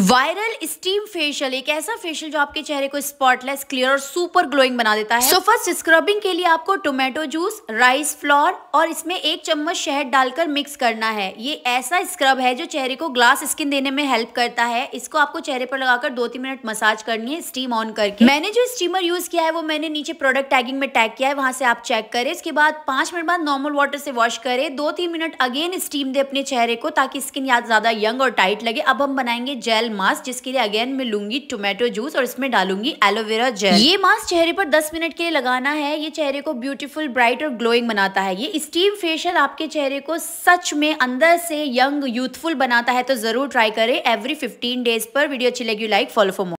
viral steam facial एक ऐसा facial जो आपके चेहरे को स्पॉटलेस क्लियर और सुपर ग्लोइंग बना देता है सो फर्स्ट स्क्रबिंग के लिए आपको टोमेटो जूस राइस फ्लोर और इसमें एक चम्मच शहद डालकर मिक्स करना है ये ऐसा स्क्रब है जो चेहरे को ग्लास स्किन देने में हेल्प करता है इसको आपको चेहरे पर लगाकर दो तीन मिनट मसाज करनी है स्टीम ऑन करके मैंने जो स्टीमर यूज किया है वो मैंने नीचे प्रोडक्ट टैगिंग में टैग किया है वहां से आप चेक करें इसके बाद पांच मिनट बाद नॉर्मल वाटर से वॉश करें दो तीन मिनट अगेन स्टीम दे अपने चेहरे को ताकि स्किन याद ज्यादा यंग और टाइट लगे अब हम बनाएंगे जेल जेल मास्क जिसके लिए अगेन मैं लूंगी टोमेटो जूस और इसमें डालूंगी एलोवेरा जेल ये मास्क चेहरे पर 10 मिनट के लिए लगाना है ये चेहरे को ब्यूटीफुल ब्राइट और ग्लोइंग बनाता है ये स्टीम फेशियल आपके चेहरे को सच में अंदर से यंग यूथफुल बनाता है तो जरूर ट्राई करें एवरी फिफ्टीन डेज पर वीडियो अच्छी लगी लाइक फॉलो फॉर